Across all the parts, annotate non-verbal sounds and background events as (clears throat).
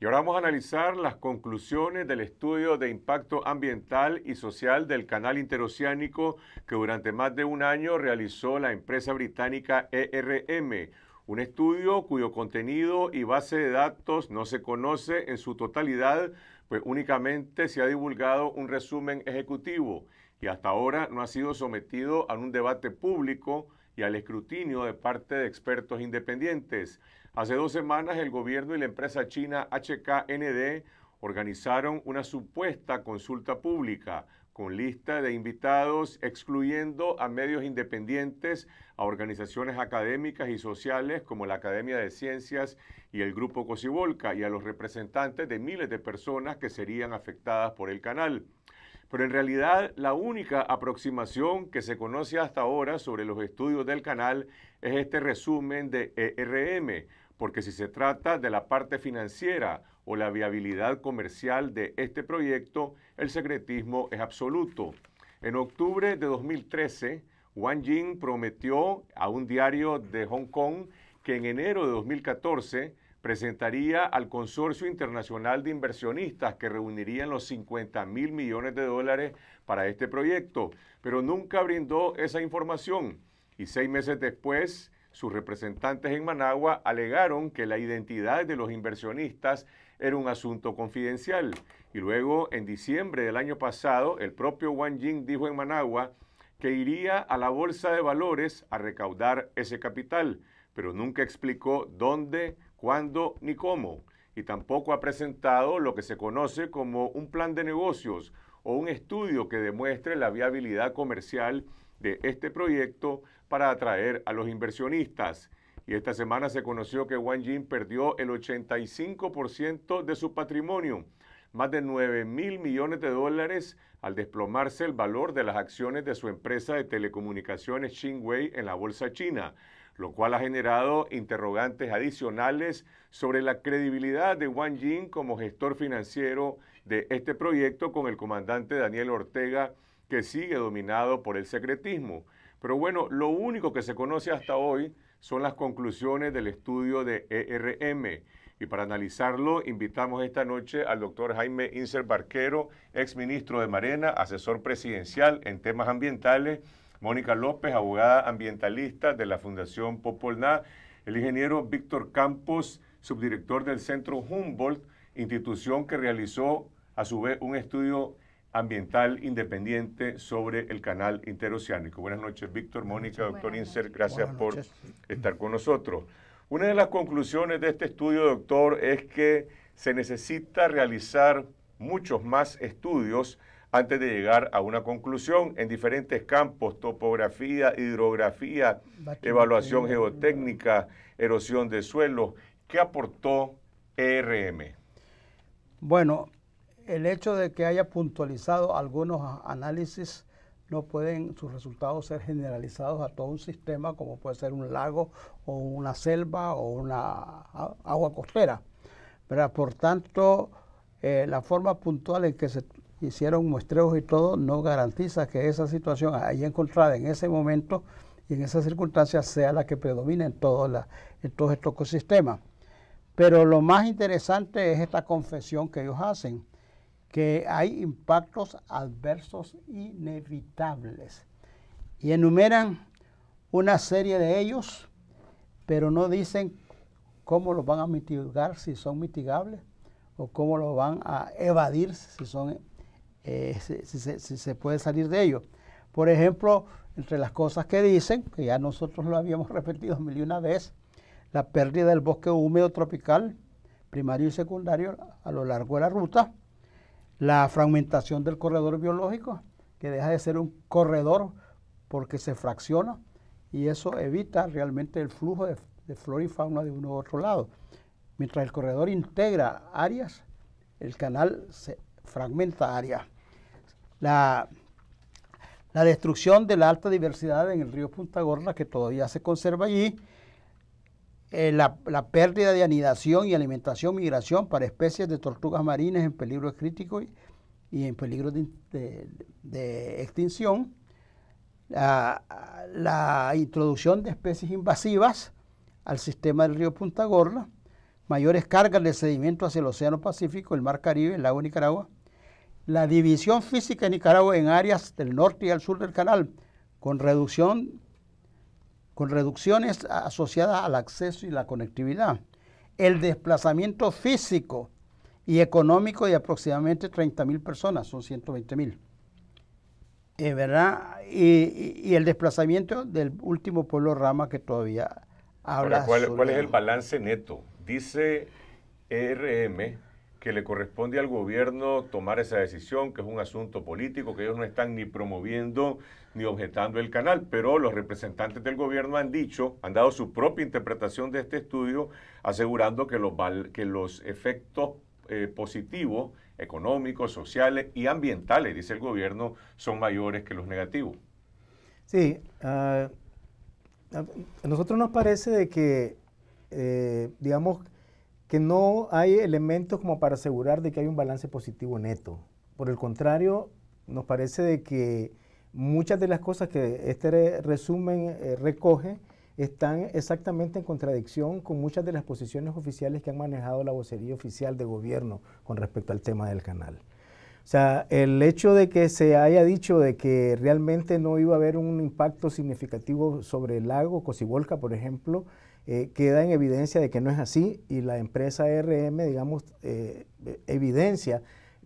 Y ahora vamos a analizar las conclusiones del estudio de impacto ambiental y social del canal interoceánico que durante más de un año realizó la empresa británica ERM, un estudio cuyo contenido y base de datos no se conoce en su totalidad, pues únicamente se ha divulgado un resumen ejecutivo y hasta ahora no ha sido sometido a un debate público y al escrutinio de parte de expertos independientes. Hace dos semanas el gobierno y la empresa china HKND organizaron una supuesta consulta pública con lista de invitados excluyendo a medios independientes, a organizaciones académicas y sociales como la Academia de Ciencias y el Grupo Cosibolca y a los representantes de miles de personas que serían afectadas por el canal pero en realidad la única aproximación que se conoce hasta ahora sobre los estudios del canal es este resumen de ERM, porque si se trata de la parte financiera o la viabilidad comercial de este proyecto, el secretismo es absoluto. En octubre de 2013, Wang Jing prometió a un diario de Hong Kong que en enero de 2014 presentaría al Consorcio Internacional de Inversionistas que reunirían los 50 mil millones de dólares para este proyecto, pero nunca brindó esa información y seis meses después sus representantes en Managua alegaron que la identidad de los inversionistas era un asunto confidencial. Y luego, en diciembre del año pasado, el propio Wang Jing dijo en Managua que iría a la Bolsa de Valores a recaudar ese capital, pero nunca explicó dónde, cuándo ni cómo, y tampoco ha presentado lo que se conoce como un plan de negocios o un estudio que demuestre la viabilidad comercial de este proyecto para atraer a los inversionistas. Y esta semana se conoció que Wang Jin perdió el 85% de su patrimonio, más de 9 mil millones de dólares al desplomarse el valor de las acciones de su empresa de telecomunicaciones Xinhui en la bolsa china, lo cual ha generado interrogantes adicionales sobre la credibilidad de Wang Jing como gestor financiero de este proyecto con el comandante Daniel Ortega, que sigue dominado por el secretismo. Pero bueno, lo único que se conoce hasta hoy son las conclusiones del estudio de ERM. Y para analizarlo, invitamos esta noche al doctor Jaime Inser Barquero, ministro de Marena, asesor presidencial en temas ambientales Mónica López, abogada ambientalista de la Fundación Popolná, el ingeniero Víctor Campos, subdirector del Centro Humboldt, institución que realizó a su vez un estudio ambiental independiente sobre el canal interoceánico. Buenas noches, Víctor, Mónica, doctor Inser, gracias por estar con nosotros. Una de las conclusiones de este estudio, doctor, es que se necesita realizar muchos más estudios antes de llegar a una conclusión en diferentes campos, topografía, hidrografía, evaluación geotécnica, erosión de suelo. ¿Qué aportó ERM? Bueno, el hecho de que haya puntualizado algunos análisis no pueden sus resultados ser generalizados a todo un sistema como puede ser un lago o una selva o una agua costera. pero Por tanto, eh, la forma puntual en que se hicieron muestreos y todo, no garantiza que esa situación ahí encontrada en ese momento y en esas circunstancias sea la que predomina en, todo en todos estos ecosistemas. Pero lo más interesante es esta confesión que ellos hacen, que hay impactos adversos inevitables. Y enumeran una serie de ellos, pero no dicen cómo los van a mitigar si son mitigables o cómo los van a evadir si son eh, si, se puede salir de ello. Por ejemplo, entre las cosas que dicen, que ya nosotros lo habíamos (laughs) repetido mil y una vez, la pérdida del bosque húmedo tropical, primario y secundario, a lo largo de la ruta, la fragmentación del corredor biológico, que deja de ser un corredor porque se fracciona y eso evita realmente el flujo de, flora y fauna de uno u otro lado. Mientras el corredor integra áreas, el canal se fragmenta áreas la, destrucción de la alta diversidad en el río Punta Gorda, que todavía se conserva allí, eh, la, pérdida de anidación y alimentación, migración para especies de tortugas marinas en peligro crítico y, en peligro de, extinción, la, la, introducción de especies invasivas al sistema del río Punta Gorda, mayores cargas de sedimento hacia el Océano Pacífico, el Mar Caribe, el lago Nicaragua, la división física de Nicaragua en áreas del norte y al sur del canal, con, reducción, con reducciones asociadas al acceso y la conectividad. El desplazamiento físico y económico de aproximadamente 30.000 personas, son 120.000. mil. Eh, ¿verdad? Y, el desplazamiento del último pueblo Rama que todavía habla. ¿cuál, ¿Cuál es el balance neto? Dice e RM que le corresponde al gobierno tomar esa decisión, que es un asunto político, que ellos no están ni promoviendo ni objetando el canal, pero los representantes del gobierno han dicho, han dado su propia interpretación de este estudio, asegurando que los, que los efectos eh, positivos, económicos, sociales y ambientales, dice el gobierno, son mayores que los negativos. Sí, ah, a nosotros nos parece de que, eh, digamos, que no hay elementos como para asegurar de que hay un balance positivo neto. Por el contrario, nos parece de que muchas de las cosas que este resumen eh, recoge están exactamente en contradicción con muchas de las posiciones oficiales que han manejado la vocería oficial de gobierno con respecto al tema del canal. O sea, el hecho de que se haya dicho de que realmente no iba a haber un impacto significativo sobre el lago Cosibolca, por ejemplo, eh, queda en evidencia de que no es así y la empresa RM, digamos, eh, evidencia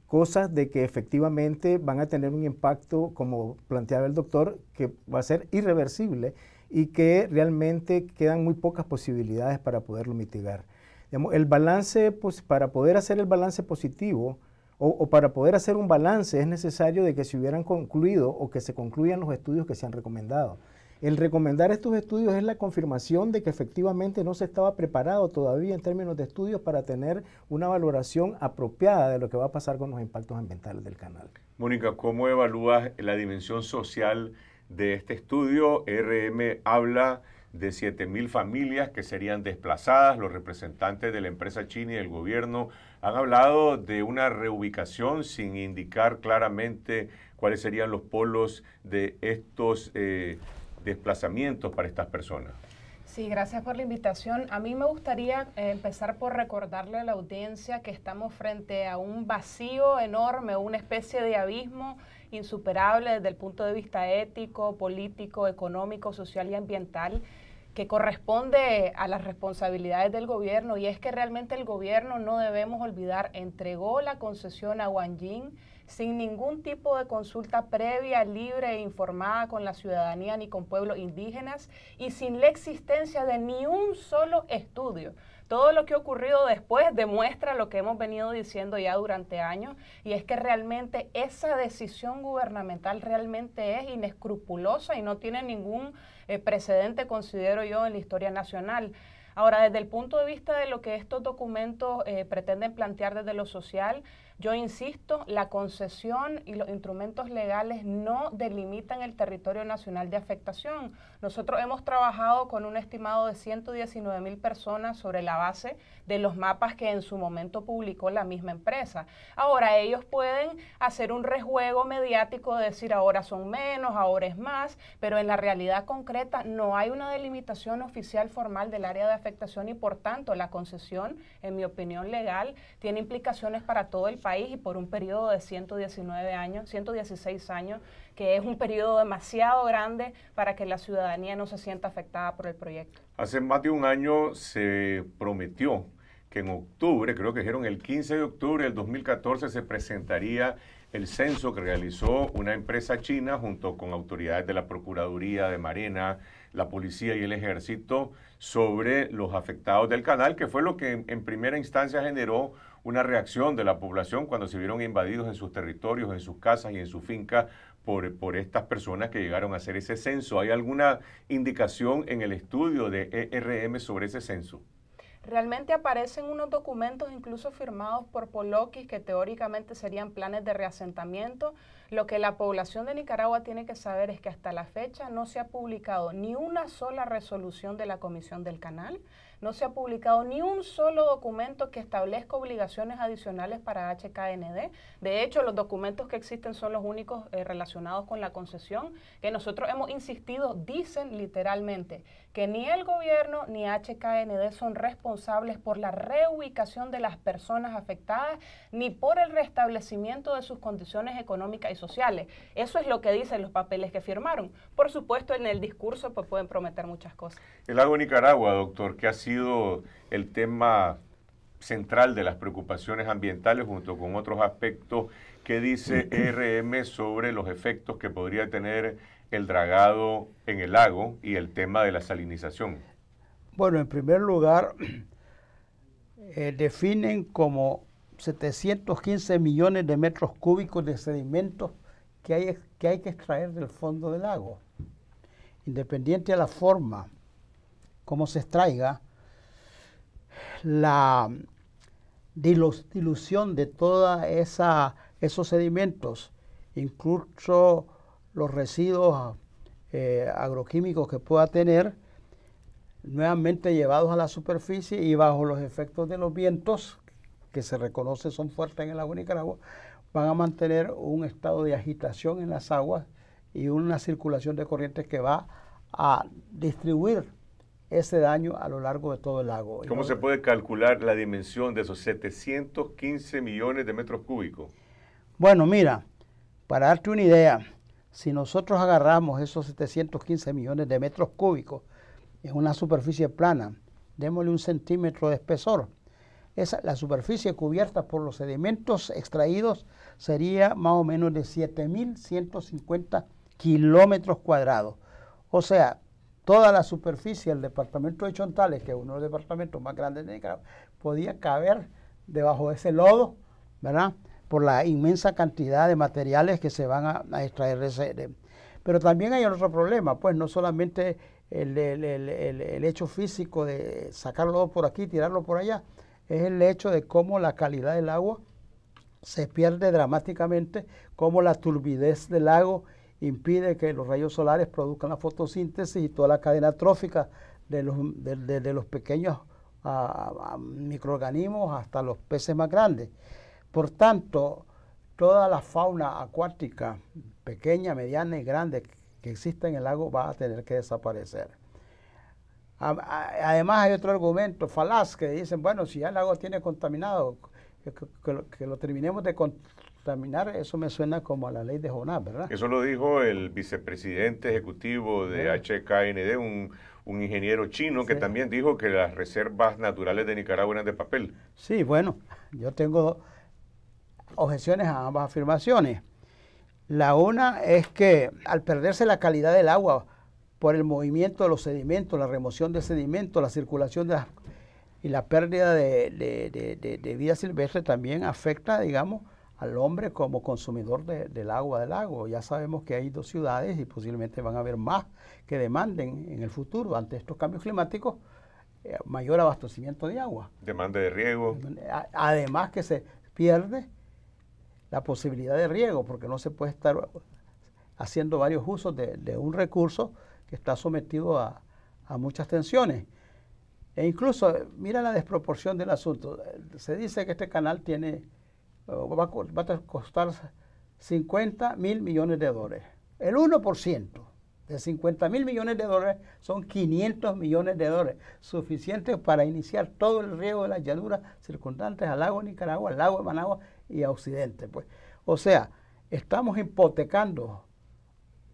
cosas de que efectivamente van a tener un impacto, como planteaba el doctor, que va a ser irreversible y que realmente quedan muy pocas posibilidades para poderlo mitigar. el balance, pues, para poder hacer el balance positivo o, o para poder hacer un balance es necesario de que se hubieran concluido o que se concluyan los estudios que se han recomendado. El recomendar estos estudios es la confirmación de que efectivamente no se estaba preparado todavía en términos de estudios para tener una valoración apropiada de lo que va a pasar con los impactos ambientales del canal. Mónica, ¿cómo evalúas la dimensión social de este estudio? RM habla de 7.000 familias que serían desplazadas. Los representantes de la empresa china y del gobierno han hablado de una reubicación sin indicar claramente cuáles serían los polos de estos eh, desplazamientos para estas personas. Sí, gracias por la invitación. A mí me gustaría eh, empezar por recordarle a la audiencia que estamos frente a un vacío enorme, una especie de abismo insuperable desde el punto de vista ético, político, económico, social y ambiental que corresponde a las responsabilidades del gobierno y es que realmente el gobierno, no debemos olvidar, entregó la concesión a Jing sin ningún tipo de consulta previa, libre e informada con la ciudadanía ni con pueblos indígenas y sin la existencia de ni un solo estudio. Todo lo que ha ocurrido después demuestra lo que hemos venido diciendo ya durante años y es que realmente esa decisión gubernamental realmente es inescrupulosa y no tiene ningún eh, precedente, considero yo, en la historia nacional. Ahora, desde el punto de vista de lo que estos documentos eh, pretenden plantear desde lo social, yo insisto, la concesión y los instrumentos legales no delimitan el territorio nacional de afectación. Nosotros hemos trabajado con un estimado de 119 mil personas sobre la base de los mapas que en su momento publicó la misma empresa. Ahora, ellos pueden hacer un rejuego mediático de decir ahora son menos, ahora es más, pero en la realidad concreta no hay una delimitación oficial formal del área de afectación y por tanto la concesión, en mi opinión legal, tiene implicaciones para todo el país y por un periodo de 119 años, 116 años, que es un periodo demasiado grande para que la ciudadanía no se sienta afectada por el proyecto. Hace más de un año se prometió que en octubre, creo que dijeron el 15 de octubre del 2014, se presentaría el censo que realizó una empresa china junto con autoridades de la Procuraduría de Marina, la Policía y el Ejército sobre los afectados del canal, que fue lo que en, primera instancia generó una reacción de la población cuando se vieron invadidos en sus territorios, en sus casas y en sus fincas por, por, estas personas que llegaron a hacer ese censo. ¿Hay alguna indicación en el estudio de ERM sobre ese censo? Realmente aparecen unos documentos incluso firmados por Polokis que teóricamente serían planes de reasentamiento, lo que la población de Nicaragua tiene que saber es que hasta la fecha no se ha publicado ni una sola resolución de la Comisión del Canal, no se ha publicado ni un solo documento que establezca obligaciones adicionales para HKND. De hecho, los documentos que existen son los únicos eh, relacionados con la concesión, que nosotros hemos insistido, dicen literalmente que ni el gobierno ni HKND son responsables por la reubicación de las personas afectadas ni por el restablecimiento de sus condiciones económicas y sociales. Eso es lo que dicen los papeles que firmaron. Por supuesto, en el discurso pues, pueden prometer muchas cosas. El lago Nicaragua, doctor, que ha sido sido el tema central de las preocupaciones ambientales junto con otros aspectos que dice RM sobre los efectos que podría tener el dragado en el lago y el tema de la salinización. Bueno, en primer lugar, (clears throat) eh, definen como 715 millones de metros cúbicos de sedimentos que hay, que hay que extraer del fondo del lago. Independiente a la forma, como se extraiga, la dilución de todos esos sedimentos, incluso los residuos eh, agroquímicos que pueda tener, nuevamente llevados a la superficie y bajo los efectos de los vientos, que se reconoce son fuertes en el lago Nicaragua, van a mantener un estado de agitación en las aguas y una circulación de corrientes que va a distribuir ese daño a lo largo de todo el lago. ¿Cómo se puede calcular la dimensión de esos 715 millones de metros cúbicos? Bueno, mira, para darte una idea, si nosotros agarramos esos 715 millones de metros cúbicos en una superficie plana, démosle un centímetro de espesor, esa, la superficie cubierta por los sedimentos extraídos sería más o menos de 7.150 kilómetros cuadrados. O sea, toda la superficie del departamento de Chontales, que es uno de los departamentos más grandes de Nicaragua, podía caber debajo de ese lodo, ¿verdad? Por la inmensa cantidad de materiales que se van a, extraer de ese. Pero también hay otro problema, pues no solamente el, hecho físico de sacarlo por aquí, tirarlo por allá, es el hecho de cómo la calidad del agua se pierde dramáticamente, cómo la turbidez del lago impide que los rayos solares produzcan la fotosíntesis y toda la cadena trófica de los, de, los pequeños microorganismos hasta los peces más grandes. Por tanto, toda la fauna acuática, pequeña, mediana y grande, que existe en el lago va a tener que desaparecer. además hay otro argumento falaz que dicen, bueno, si ya el lago tiene contaminado, que, lo, terminemos de, eso me suena como a la ley de Jonás, ¿verdad? Eso lo dijo el vicepresidente ejecutivo de HKND, un, un ingeniero chino que también dijo que las reservas naturales de Nicaragua eran de papel. Sí, bueno, yo tengo objeciones a ambas afirmaciones. La una es que al perderse la calidad del agua por el movimiento de los sedimentos, la remoción de sedimentos, la circulación y la pérdida de, de, de, de vida silvestre también afecta, digamos, al hombre como consumidor de, del agua del lago. Ya sabemos que hay dos ciudades y posiblemente van a haber más que demanden en el futuro ante estos cambios climáticos eh, mayor abastecimiento de agua. Demanda de riego. Además que se pierde la posibilidad de riego porque no se puede estar haciendo varios usos de, un recurso que está sometido a, a muchas tensiones. E incluso, eh, mira la desproporción del asunto. Se dice que este canal tiene eh, va a, costar 50 mil millones de dólares. El 1% de 50 mil millones de dólares son 500 millones de dólares, suficientes para iniciar todo el riego de las llanuras circundantes al lago de Nicaragua, al lago de Managua y a Occidente. Pues. O sea, estamos hipotecando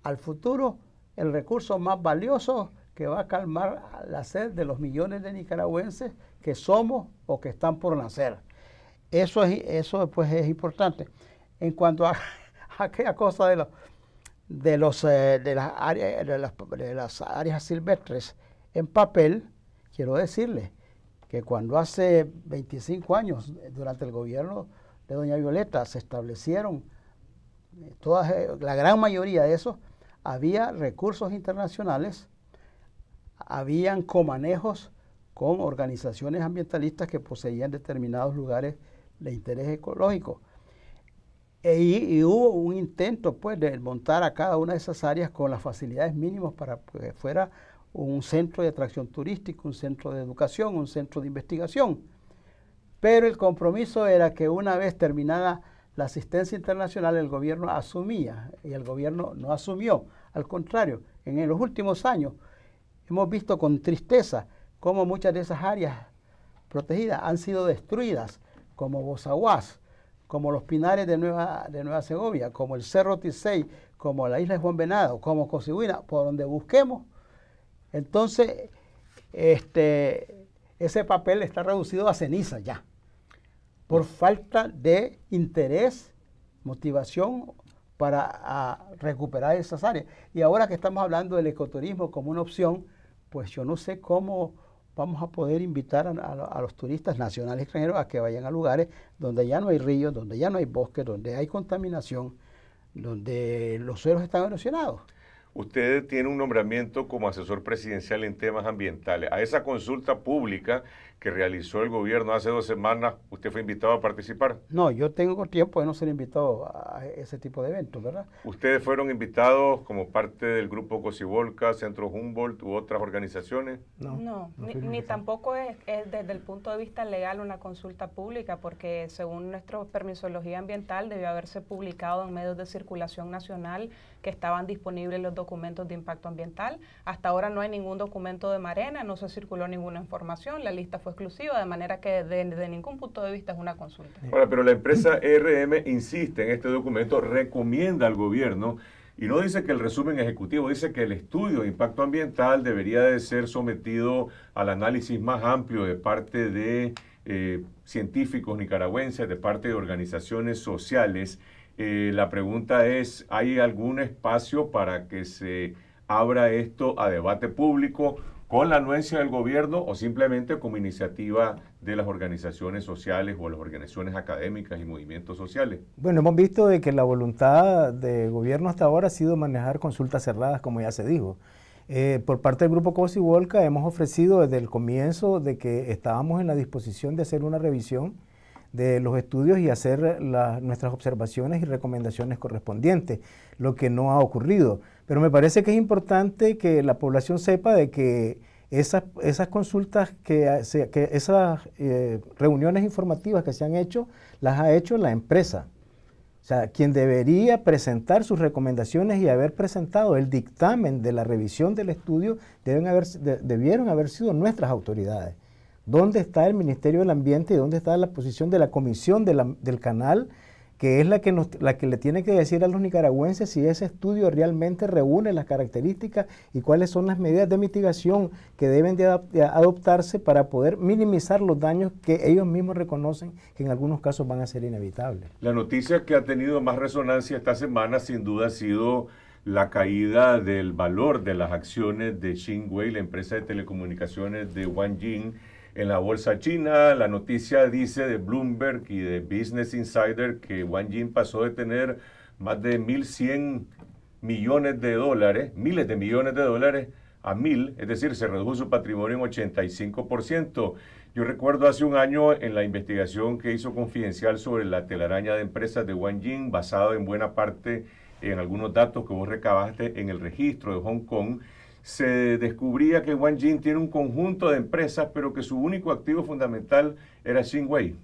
al futuro el recurso más valioso que va a calmar la sed de los millones de nicaragüenses que somos o que están por nacer. Eso, es, eso pues es importante. En cuanto a, (laughs) aquella cosa de, los de, los, eh, de, las áreas, áreas silvestres en papel, quiero decirle que cuando hace 25 años, eh, durante el gobierno de doña Violeta, se establecieron eh, todas, la gran mayoría de esos, había recursos internacionales, habían comanejos con organizaciones ambientalistas que poseían determinados lugares de interés ecológico. E, y, hubo un intento pues de montar a cada una de esas áreas con las facilidades mínimas para pues, que fuera un centro de atracción turística, un centro de educación, un centro de investigación. Pero el compromiso era que una vez terminada la asistencia internacional, el gobierno asumía, y el gobierno no asumió. Al contrario, en los últimos años hemos visto con tristeza cómo muchas de esas áreas protegidas han sido destruidas como Bozaguas, como los Pinares de Nueva, de Nueva Segovia, como el Cerro Tisey, como la isla de Juan Venado, como Cosiguina, por donde busquemos. Entonces, este, ese papel está reducido a ceniza ya, por falta de interés, motivación para recuperar esas áreas. Y ahora que estamos hablando del ecoturismo como una opción, pues yo no sé cómo vamos a poder invitar a, los turistas nacionales y extranjeros a que vayan a lugares donde ya no hay ríos, donde ya no hay bosques, donde hay contaminación, donde los suelos están erosionados. Usted tiene un nombramiento como asesor presidencial en temas ambientales. A esa consulta pública que realizó el gobierno hace dos semanas, ¿usted fue invitado a participar? No, yo tengo tiempo de no ser invitado a ese tipo de eventos, ¿verdad? Ustedes fueron invitados como parte del grupo Cosibolca, Centro Humboldt u otras organizaciones. No, no, ni, tampoco es, desde el punto de vista legal una consulta pública, porque según nuestra permisología ambiental debió haberse publicado en medios de circulación nacional que estaban disponibles los documentos de impacto ambiental. Hasta ahora no hay ningún documento de Marena, no se circuló ninguna información, la lista fue exclusiva, de manera que desde ningún punto de vista es una consulta. pero la empresa RM insiste en este documento, recomienda al gobierno y no dice que el resumen ejecutivo, dice que el estudio de impacto ambiental debería de ser sometido al análisis más amplio de parte de eh, científicos nicaragüenses, de parte de organizaciones sociales. Eh, la pregunta es, ¿hay algún espacio para que se abra esto a debate público? con la anuencia del gobierno o simplemente como iniciativa de las organizaciones sociales o las organizaciones académicas y movimientos sociales? Bueno, hemos visto de que la voluntad del gobierno hasta ahora ha sido manejar consultas cerradas, como ya se dijo. Eh, por parte del grupo COSI Volca hemos ofrecido desde el comienzo de que estábamos en la disposición de hacer una revisión de los estudios y hacer nuestras observaciones y recomendaciones correspondientes, lo que no ha ocurrido. Pero me parece que es importante que la población sepa de que esas, consultas, que, esas eh, reuniones informativas que se han hecho, las ha hecho la empresa. O sea, quien debería presentar sus recomendaciones y haber presentado el dictamen de la revisión del estudio deben haber, debieron haber sido nuestras autoridades. ¿Dónde está el Ministerio del Ambiente y dónde está la posición de la Comisión del Canal que es la que, la que le tiene que decir a los nicaragüenses si ese estudio realmente reúne las características y cuáles son las medidas de mitigación que deben de adoptarse para poder minimizar los daños que ellos mismos reconocen que en algunos casos van a ser inevitables. La noticia que ha tenido más resonancia esta semana sin duda ha sido la caída del valor de las acciones de y la empresa de telecomunicaciones de Wang Jing, en la bolsa china. La noticia dice de Bloomberg y de Business Insider que Wang Jin pasó de tener más de 1.100 millones de dólares, miles de millones de dólares, a 1.000, es decir, se redujo su patrimonio en 85%. Yo recuerdo hace un año en la investigación que hizo Confidencial sobre la telaraña de empresas de Wang Jin, basado en buena parte en algunos datos que vos recabaste en el registro de Hong Kong, se descubría que Wang Jin tiene un conjunto de empresas, pero que su único activo fundamental era Wei.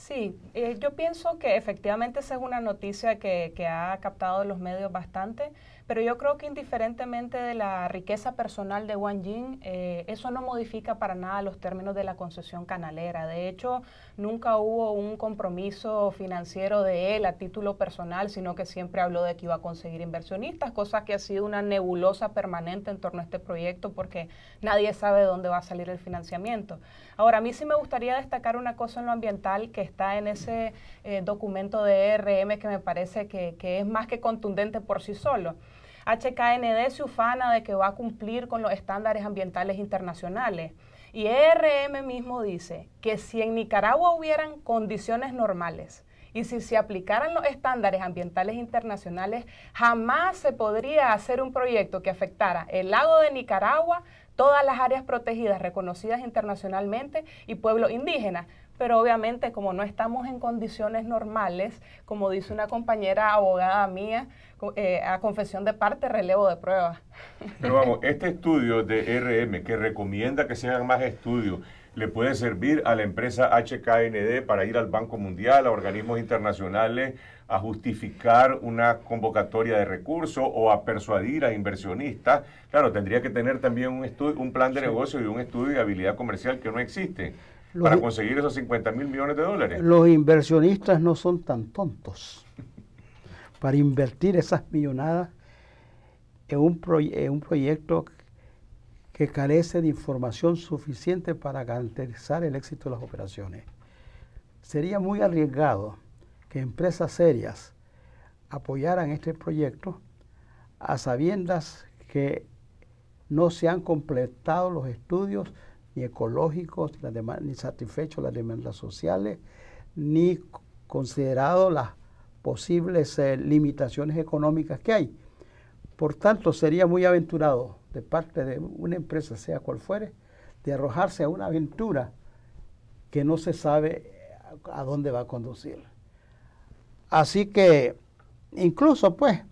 Sí, eh, yo pienso que efectivamente esa es una noticia que, que ha captado los medios bastante, pero yo creo que indiferentemente de la riqueza personal de Wang Jing, eh, eso no modifica para nada los términos de la concesión canalera. De hecho, nunca hubo un compromiso financiero de él a título personal, sino que siempre habló de que iba a conseguir inversionistas, cosa que ha sido una nebulosa permanente en torno a este proyecto porque nadie sabe de dónde va a salir el financiamiento. Ahora, a mí sí me gustaría destacar una cosa en lo ambiental que está en ese eh, documento de RM que me parece que, que es más que contundente por sí solo. HKND se ufana de que va a cumplir con los estándares ambientales internacionales. Y ERM mismo dice que si en Nicaragua hubieran condiciones normales, y si se aplicaran los estándares ambientales internacionales, jamás se podría hacer un proyecto que afectara el lago de Nicaragua, todas las áreas protegidas reconocidas internacionalmente y pueblos indígenas. Pero obviamente como no estamos en condiciones normales, como dice una compañera abogada mía, eh, a confesión de parte, relevo de pruebas. Pero vamos, (laughs) este estudio de RM que recomienda que se hagan más estudios, le puede servir a la empresa HKND para ir al Banco Mundial, a organismos internacionales, a justificar una convocatoria de recursos o a persuadir a inversionistas. Claro, tendría que tener también un, estudio, un plan de negocio y un estudio de habilidad comercial que no existe para conseguir esos 50 mil millones de dólares. Los inversionistas no son tan tontos para invertir esas millonadas en un, en un proyecto que carece de información suficiente para garantizar el éxito de las operaciones. Sería muy arriesgado que empresas serias apoyaran este proyecto a sabiendas que no se han completado los estudios ni ecológicos, ni, satisfechos las demandas sociales, ni considerado las posibles eh, limitaciones económicas que hay. Por tanto, sería muy aventurado de parte de una empresa, sea cual fuere, de arrojarse a una aventura que no se sabe eh, a dónde va a conducir. Así que incluso pues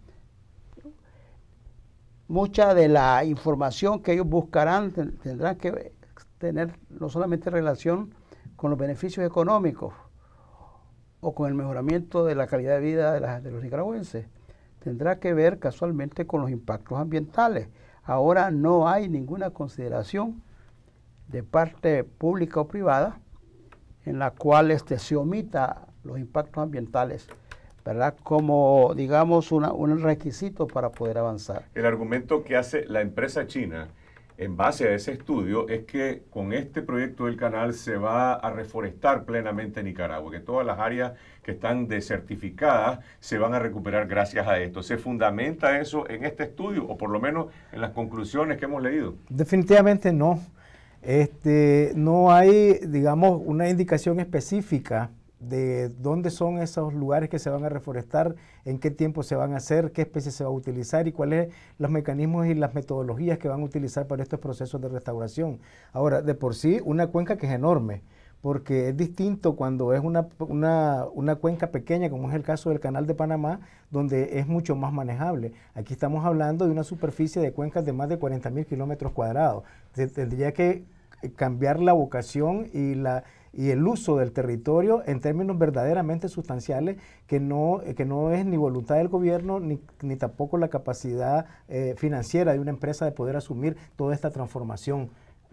mucha de la información que ellos buscarán tendrán que tener no solamente relación con los beneficios económicos o con el mejoramiento de la calidad de vida de, de los nicaragüenses, tendrá que ver casualmente con los impactos ambientales. Ahora no hay ninguna consideración de parte pública o privada en la cual este, se omita los impactos ambientales, ¿verdad? Como, digamos, un requisito para poder avanzar. El argumento que hace la empresa china en base a ese estudio es que con este proyecto del canal se va a reforestar plenamente Nicaragua, que todas las áreas que están desertificadas se van a recuperar gracias a esto. ¿Se fundamenta eso en este estudio o por lo menos en las conclusiones que hemos leído? Definitivamente no. Este, no hay, digamos, una indicación específica de dónde son esos lugares que se van a reforestar, en qué tiempo se van a hacer, qué especies se va a utilizar y cuáles son los mecanismos y las metodologías que van a utilizar para estos procesos de restauración. Ahora, de por sí, una cuenca que es enorme, porque es distinto cuando es una, cuenca pequeña, como es el caso del Canal de Panamá, donde es mucho más manejable. Aquí estamos hablando de una superficie de cuencas de más de 40.000 kilómetros cuadrados. Tendría que cambiar la vocación y la y el uso del territorio en términos verdaderamente sustanciales que no, eh, que no es ni voluntad del gobierno ni, ni tampoco la capacidad eh, financiera de una empresa de poder asumir toda esta transformación.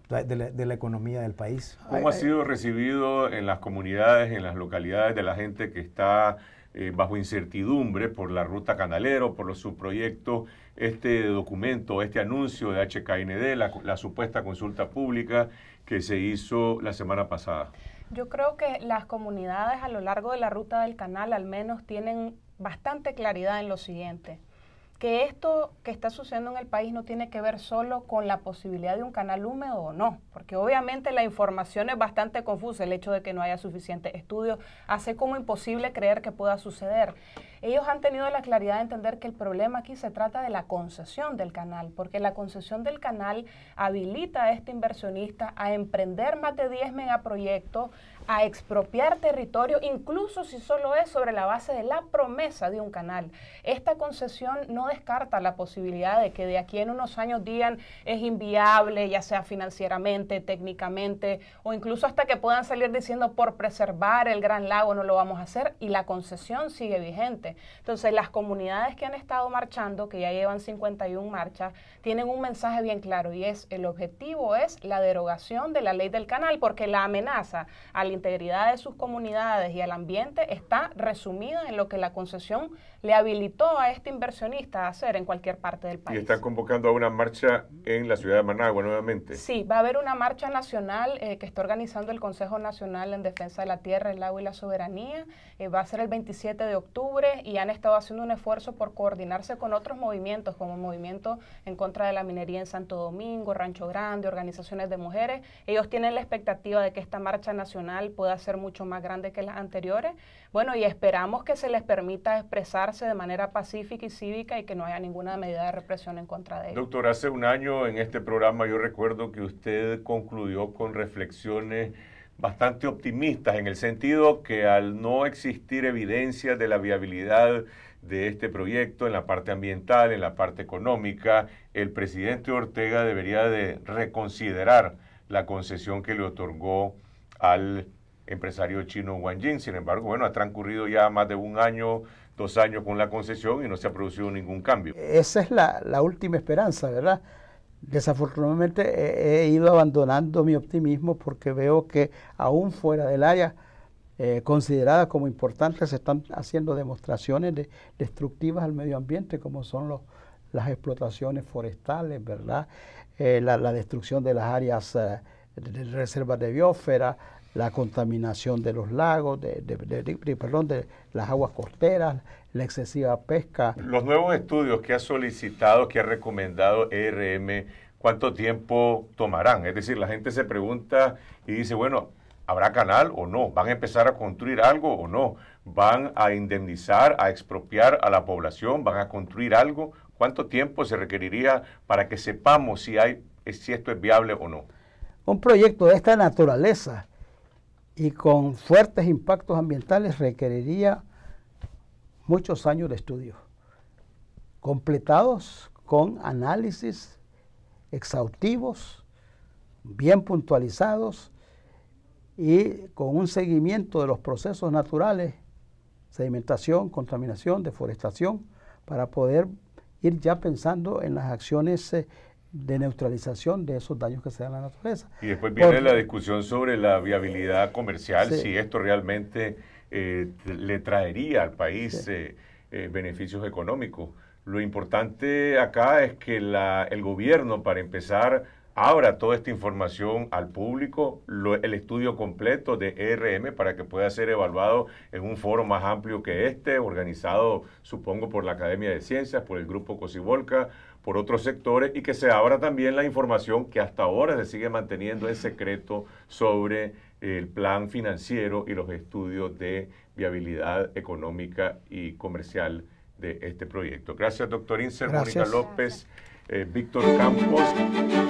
De la, economía del país. ¿Cómo ha sido recibido en las comunidades, en las localidades de la gente que está eh, bajo incertidumbre por la ruta Canalero, por los subproyectos, este documento, este anuncio de HKND, la supuesta consulta pública que se hizo la semana pasada? Yo creo que las comunidades a lo largo de la ruta del canal al menos tienen bastante claridad en lo siguiente, que esto que está sucediendo en el país no tiene que ver solo con la posibilidad de un canal húmedo o no, porque obviamente la información es bastante confusa, el hecho de que no haya suficientes estudios hace como imposible creer que pueda suceder ellos han tenido la claridad de entender que el problema aquí se trata de la concesión del canal, porque la concesión del canal habilita a este inversionista a emprender más de 10 megaproyectos, a expropiar territorio, incluso si solo es sobre la base de la promesa de un canal. Esta concesión no descarta la posibilidad de que de aquí en unos años digan es inviable, ya sea financieramente, técnicamente, o incluso hasta que puedan salir diciendo por preservar el Gran Lago no lo vamos a hacer y la concesión sigue vigente. Entonces, las comunidades que han estado marchando, que ya llevan 51 marchas, tienen un mensaje bien claro y es el objetivo es la derogación de la ley del canal porque la amenaza a la integridad de sus comunidades y al ambiente está resumida en lo que la concesión le habilitó a este inversionista a hacer en cualquier parte del país. Y están convocando a una marcha en la ciudad de Managua nuevamente. Sí, va a haber una marcha nacional eh, que está organizando el Consejo Nacional en Defensa de la Tierra, el Agua y la Soberanía. Eh, va a ser el 27 de octubre y han estado haciendo un esfuerzo por coordinarse con otros movimientos, como el movimiento en contra de la minería en Santo Domingo, Rancho Grande, organizaciones de mujeres. Ellos tienen la expectativa de que esta marcha nacional pueda ser mucho más grande que las anteriores. Bueno, y esperamos que se les permita expresarse de manera pacífica y cívica y que no haya ninguna medida de represión en contra de ellos. Doctor, hace un año en este programa yo recuerdo que usted concluyó con reflexiones bastante optimistas en el sentido que al no existir evidencia de la viabilidad de este proyecto en la parte ambiental, en la parte económica, el presidente Ortega debería de reconsiderar la concesión que le otorgó al empresario chino Wang Jin. Sin embargo, bueno, ha transcurrido ya más de un año, dos años con la concesión y no se ha producido ningún cambio. Esa es la, la última esperanza, ¿verdad? Desafortunadamente he, ido abandonando mi optimismo porque veo que aún fuera del área eh, considerada como importante se están haciendo demostraciones destructivas al medio ambiente, como son las explotaciones forestales, ¿verdad? Eh, la, destrucción de las áreas eh, de reservas de biosfera, la contaminación de los lagos, de, perdón, de las aguas costeras, la excesiva pesca. Los nuevos estudios que ha solicitado, que ha recomendado ERM, ¿cuánto tiempo tomarán? Es decir, la gente se pregunta y dice, bueno, ¿habrá canal o no? ¿Van a empezar a construir algo o no? ¿Van a indemnizar, a expropiar a la población? ¿Van a construir algo? ¿Cuánto tiempo se requeriría para que sepamos si, hay, si esto es viable o no? Un proyecto de esta naturaleza y con fuertes impactos ambientales requeriría muchos años de estudio, completados con análisis exhaustivos, bien puntualizados y con un seguimiento de los procesos naturales, sedimentación, contaminación, deforestación, para poder ir ya pensando en las acciones eh, de neutralización de esos daños que se dan a la naturaleza. Y después viene la discusión sobre la viabilidad comercial, si esto realmente eh, le traería al país eh, eh, beneficios económicos. Lo importante acá es que el gobierno, para empezar, abra toda esta información al público, el estudio completo de ERM para que pueda ser evaluado en un foro más amplio que este, organizado supongo por la Academia de Ciencias, por el Grupo Cosibolca, por otros sectores y que se abra también la información que hasta ahora se sigue manteniendo en secreto sobre el plan financiero y los estudios de viabilidad económica y comercial de este proyecto. Gracias, doctor Inser, Mónica López, eh, Víctor Campos.